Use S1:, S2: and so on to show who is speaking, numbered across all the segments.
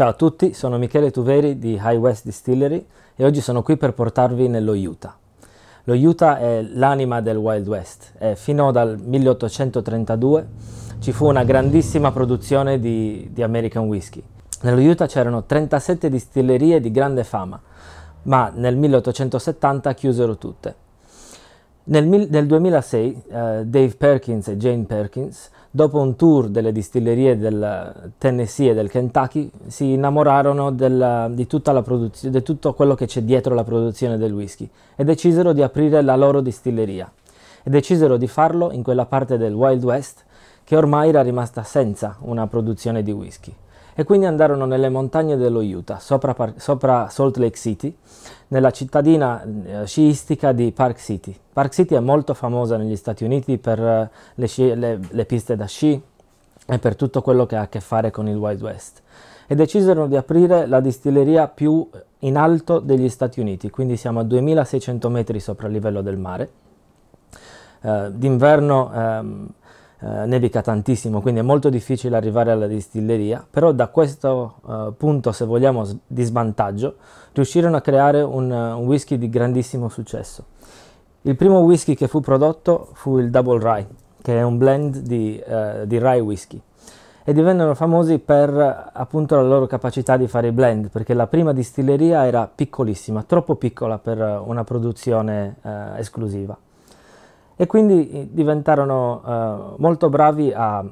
S1: Ciao a tutti, sono Michele Tuveri di High West Distillery e oggi sono qui per portarvi nello Utah. Lo Utah è l'anima del Wild West. Eh, fino al 1832 ci fu una grandissima produzione di, di American Whiskey. Nello Utah c'erano 37 distillerie di grande fama, ma nel 1870 chiusero tutte. Nel, nel 2006 eh, Dave Perkins e Jane Perkins dopo un tour delle distillerie del Tennessee e del Kentucky, si innamorarono della, di, produz- di, tutto quello che c'è dietro la produzione del whisky e decisero di aprire la loro distilleria. E decisero di farlo in quella parte del Wild West che ormai era rimasta senza una produzione di whisky e quindi andarono nelle montagne dello Utah, sopra, sopra Salt Lake City, nella cittadina eh, sciistica di Park City. Park City è molto famosa negli Stati Uniti per eh, le, sci, le, le piste da sci e per tutto quello che ha a che fare con il Wild West e decisero di aprire la distilleria più in alto degli Stati Uniti, quindi siamo a 2600 metri sopra il livello del mare. Eh, d'inverno ehm, eh, nevica tantissimo, quindi è molto difficile arrivare alla distilleria, però da questo eh, punto, se vogliamo, di svantaggio, riuscirono a creare un, un, whisky di grandissimo successo. Il primo whisky che fu prodotto fu il Double Rye, che è un blend di, eh, di rye whisky e divennero famosi per appunto la loro capacità di fare i blend, perché la prima distilleria era piccolissima, troppo piccola per una produzione eh, esclusiva e quindi eh, diventarono eh, molto bravi a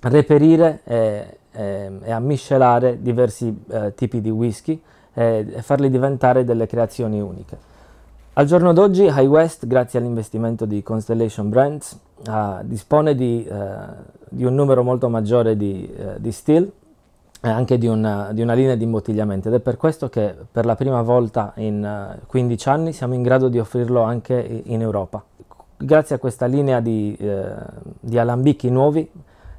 S1: reperire e, e, ehm, e a miscelare diversi eh, tipi di whisky e, e farli diventare delle creazioni uniche. Al giorno d'oggi High West, grazie all'investimento di Constellation Brands, eh, dispone di, eh, di, un numero molto maggiore di, eh, di still e anche di una, di una, linea di imbottigliamento ed è per questo che per la prima volta in 15 anni siamo in grado di offrirlo anche in Europa grazie a questa linea di, eh, di alambichi nuovi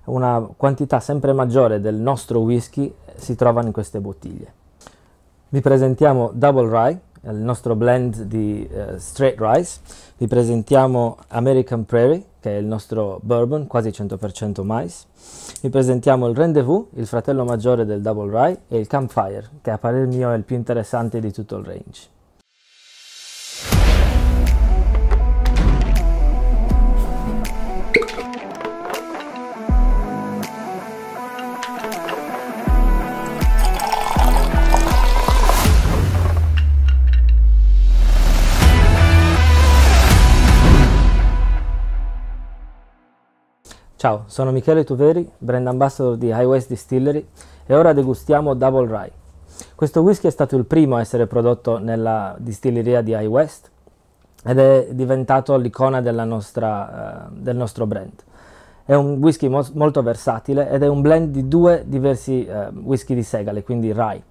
S1: una quantità sempre maggiore del nostro whisky si trova in queste bottiglie. Vi presentiamo Double Rye, il nostro blend di uh, straight rice, vi presentiamo American Prairie, che è il nostro bourbon, quasi 100% mais, vi presentiamo il Rendezvous, il fratello maggiore del Double Rye, e il Campfire, che a parer mio è il più interessante di tutto il range. Sono Michele Tuveri, brand ambassador di High West Distillery e ora degustiamo Double Rye. Questo whisky è stato il primo a essere prodotto nella distilleria di High West ed è diventato l'icona nostra, uh, del nostro brand. È un whisky mo molto versatile ed è un blend di due diversi uh, whisky di segale, quindi rye.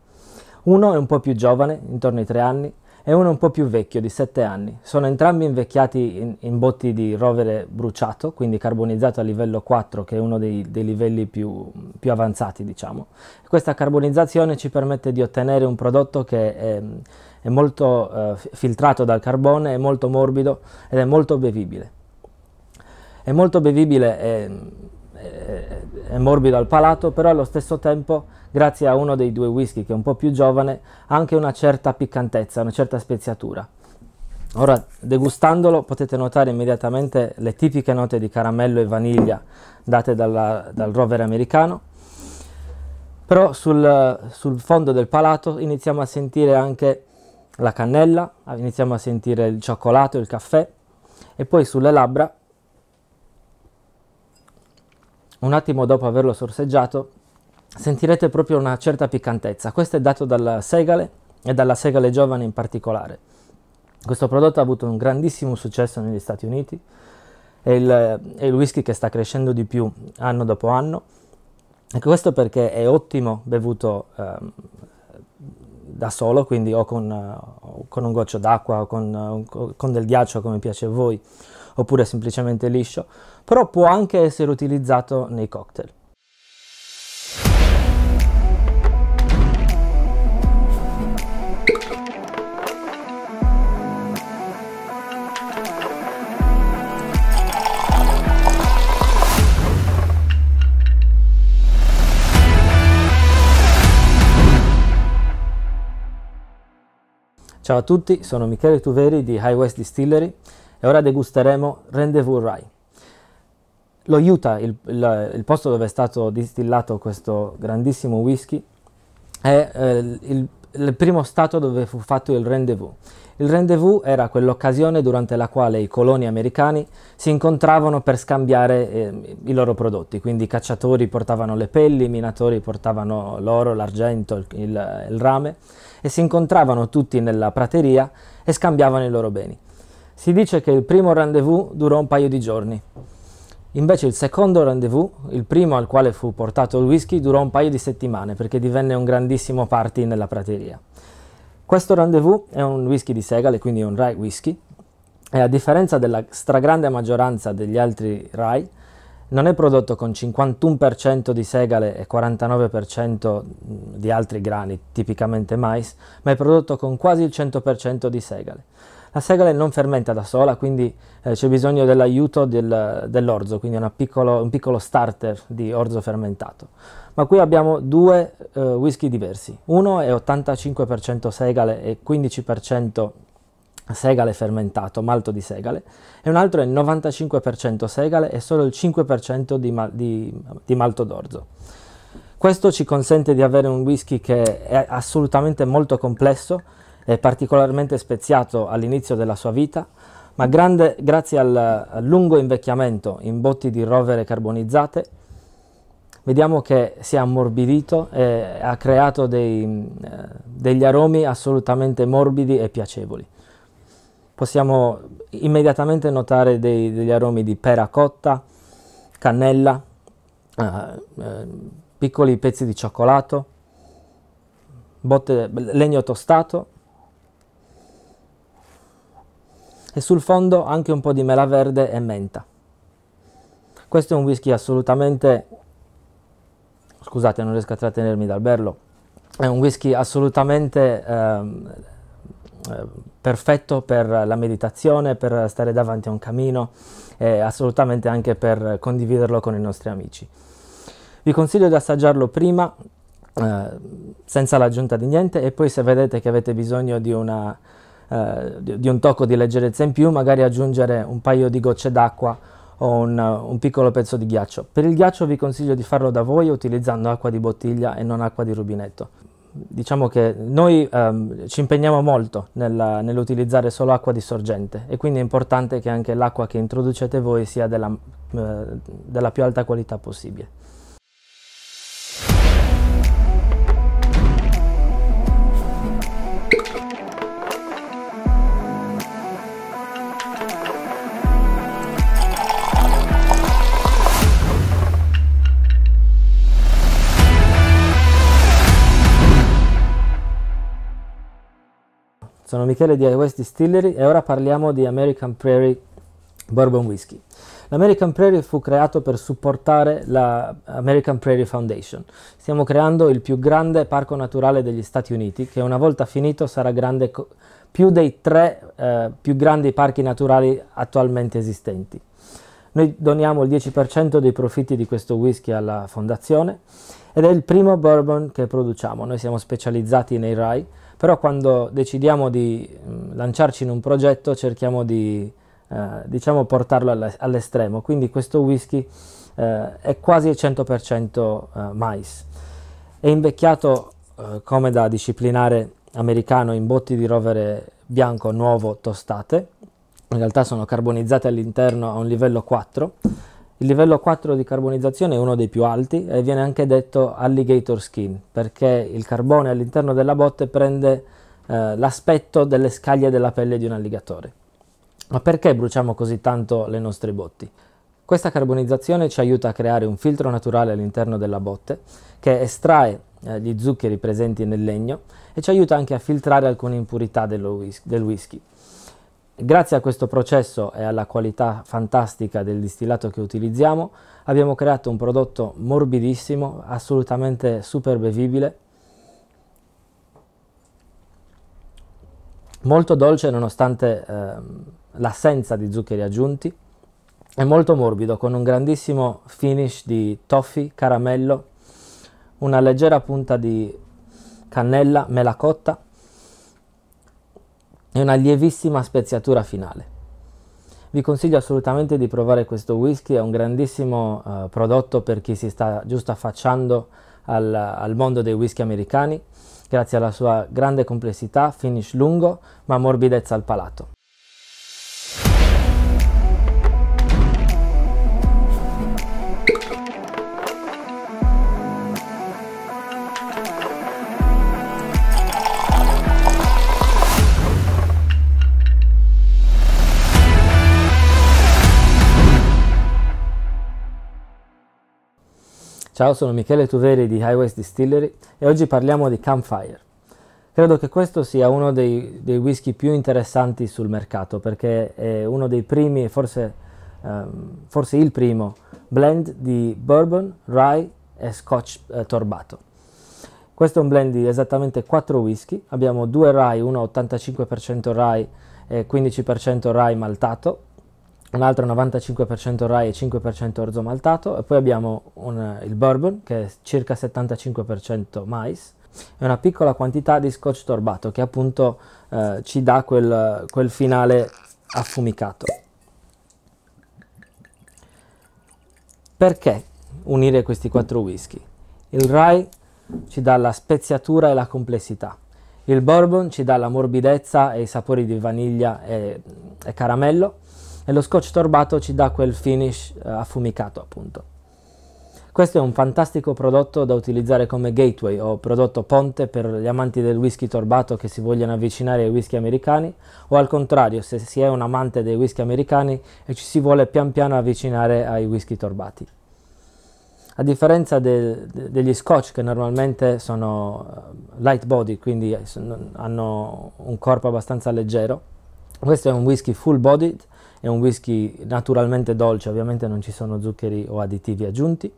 S1: Uno è un po' più giovane, intorno ai tre anni, e uno un po' più vecchio di 7 anni. Sono entrambi invecchiati in, in botti di rovere bruciato, quindi carbonizzato a livello 4, che è uno dei, dei livelli più, più, avanzati, diciamo. Questa carbonizzazione ci permette di ottenere un prodotto che è, è molto eh, filtrato dal carbone, è molto morbido ed è molto bevibile. È molto bevibile e, è, è morbido al palato, però allo stesso tempo grazie a uno dei due whisky che è un po' più giovane, anche una certa piccantezza, una certa speziatura. Ora, degustandolo potete notare immediatamente le tipiche note di caramello e vaniglia date dalla, dal rover americano, però sul, sul fondo del palato iniziamo a sentire anche la cannella, iniziamo a sentire il cioccolato, il caffè e poi sulle labbra un attimo dopo averlo sorseggiato sentirete proprio una certa piccantezza. Questo è dato dal segale e dalla segale giovane in particolare. Questo prodotto ha avuto un grandissimo successo negli Stati Uniti, è il, è il whisky che sta crescendo di più anno dopo anno. E questo perché è ottimo bevuto eh, da solo, quindi o con, o con un goccio d'acqua o con, o con, del ghiaccio come piace a voi, oppure semplicemente liscio, però può anche essere utilizzato nei cocktail. Ciao a tutti, sono Michele Tuveri di High West Distillery e ora degusteremo Rendezvous Rye. Lo Utah, il, il, il posto dove è stato distillato questo grandissimo whisky, è eh, il il primo stato dove fu fatto il rendezvous. Il rendezvous era quell'occasione durante la quale i coloni americani si incontravano per scambiare eh, i loro prodotti, quindi i cacciatori portavano le pelli, i minatori portavano l'oro, l'argento, il, il rame e si incontravano tutti nella prateria e scambiavano i loro beni. Si dice che il primo rendezvous durò un paio di giorni. Invece il secondo rendezvous, il primo al quale fu portato il whisky, durò un paio di settimane perché divenne un grandissimo party nella prateria. Questo rendezvous è un whisky di segale, quindi un rye whisky, e a differenza della stragrande maggioranza degli altri rye, non è prodotto con 51% di segale e 49% di altri grani, tipicamente mais, ma è prodotto con quasi il 100% di segale. La segale non fermenta da sola, quindi eh, c'è bisogno dell'aiuto del, dell'orzo, quindi piccolo, un piccolo starter di orzo fermentato. Ma qui abbiamo due eh, whisky diversi, uno è 85% segale e 15% segale fermentato, malto di segale, e un altro è 95% segale e solo il 5% di, di, di malto d'orzo. Questo ci consente di avere un whisky che è assolutamente molto complesso, particolarmente speziato all'inizio della sua vita, ma grande, grazie al, al lungo invecchiamento in botti di rovere carbonizzate, vediamo che si è ammorbidito e ha creato dei, eh, degli aromi assolutamente morbidi e piacevoli. Possiamo immediatamente notare dei, degli aromi di pera cotta, cannella, eh, eh, piccoli pezzi di cioccolato, botte, legno tostato e sul fondo anche un po' di mela verde e menta. Questo è un whisky assolutamente scusate, non riesco a trattenermi dal berlo. È un whisky assolutamente ehm, eh, perfetto per la meditazione, per stare davanti a un camino e assolutamente anche per condividerlo con i nostri amici. Vi consiglio di assaggiarlo prima eh, senza l'aggiunta di niente e poi se vedete che avete bisogno di una eh, di, di un tocco di leggerezza in più, magari aggiungere un paio di gocce d'acqua o un, eh, un, piccolo pezzo di ghiaccio. Per il ghiaccio vi consiglio di farlo da voi utilizzando acqua di bottiglia e non acqua di rubinetto. Diciamo che noi ehm, ci impegniamo molto nella, nell'utilizzare solo acqua di sorgente e quindi è importante che anche l'acqua che introducete voi sia della, eh, della più alta qualità possibile. sono Michele di West Distillery e ora parliamo di American Prairie Bourbon Whiskey. L'American Prairie fu creato per supportare la American Prairie Foundation. Stiamo creando il più grande parco naturale degli Stati Uniti, che una volta finito sarà grande più dei tre eh, più grandi parchi naturali attualmente esistenti. Noi doniamo il 10% dei profitti di questo whisky alla fondazione ed è il primo bourbon che produciamo. Noi siamo specializzati nei rye però quando decidiamo di mm, lanciarci in un progetto cerchiamo di eh, diciamo portarlo all'estremo, quindi questo whisky eh, è quasi 100% eh, mais. È invecchiato eh, come da disciplinare americano in botti di rovere bianco nuovo tostate, in realtà sono carbonizzate all'interno a un livello 4 il livello 4 di carbonizzazione è uno dei più alti e viene anche detto alligator skin perché il carbone all'interno della botte prende eh, l'aspetto delle scaglie della pelle di un alligatore. Ma perché bruciamo così tanto le nostre botti? Questa carbonizzazione ci aiuta a creare un filtro naturale all'interno della botte che estrae eh, gli zuccheri presenti nel legno e ci aiuta anche a filtrare alcune impurità del whisky. Grazie a questo processo e alla qualità fantastica del distillato che utilizziamo abbiamo creato un prodotto morbidissimo, assolutamente super bevibile, molto dolce nonostante eh, l'assenza di zuccheri aggiunti, è molto morbido con un grandissimo finish di toffee, caramello, una leggera punta di cannella, mela cotta e una lievissima speziatura finale. Vi consiglio assolutamente di provare questo whisky, è un grandissimo uh, prodotto per chi si sta giusto affacciando al, al mondo dei whisky americani, grazie alla sua grande complessità, finish lungo, ma morbidezza al palato. Ciao, sono Michele Tuveri di Highways Distillery e oggi parliamo di Campfire. Credo che questo sia uno dei, dei whisky più interessanti sul mercato perché è uno dei primi e forse, um, forse, il primo blend di bourbon, rye e scotch eh, torbato. Questo è un blend di esattamente 4 whisky, abbiamo 2 rye, uno 85% rye e 15% rye maltato un altro 95% rye e 5% orzo maltato e poi abbiamo un, il bourbon che è circa 75% mais e una piccola quantità di scotch torbato che appunto eh, ci dà quel, quel finale affumicato. Perché unire questi quattro whisky? Il rye ci dà la speziatura e la complessità. Il bourbon ci dà la morbidezza e i sapori di vaniglia e, e caramello e lo scotch torbato ci dà quel finish eh, affumicato appunto. Questo è un fantastico prodotto da utilizzare come gateway o prodotto ponte per gli amanti del whisky torbato che si vogliono avvicinare ai whisky americani o al contrario se si è un amante dei whisky americani e ci si vuole pian piano avvicinare ai whisky torbati. A differenza de, de, degli scotch che normalmente sono eh, light body, quindi eh, hanno un corpo abbastanza leggero, questo è un whisky full bodied è un whisky naturalmente dolce, ovviamente non ci sono zuccheri o additivi aggiunti,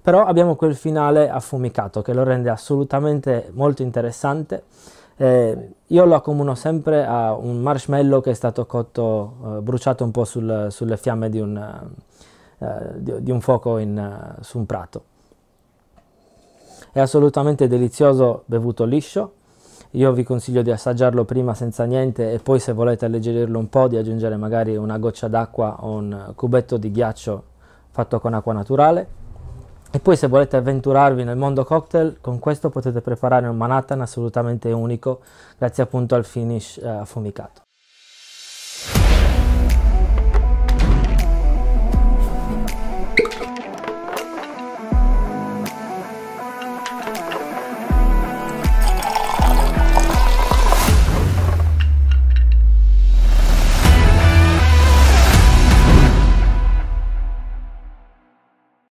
S1: però abbiamo quel finale affumicato che lo rende assolutamente molto interessante. Eh, io lo accomuno sempre a un marshmallow che è stato cotto, eh, bruciato un po' sul, sulle fiamme di un, eh, di, di un fuoco in, su un prato. È assolutamente delizioso bevuto liscio, io vi consiglio di assaggiarlo prima senza niente e poi se volete alleggerirlo un po' di aggiungere magari una goccia d'acqua o un cubetto di ghiaccio fatto con acqua naturale. E poi se volete avventurarvi nel mondo cocktail, con questo potete preparare un Manhattan assolutamente unico grazie appunto al finish eh, affumicato.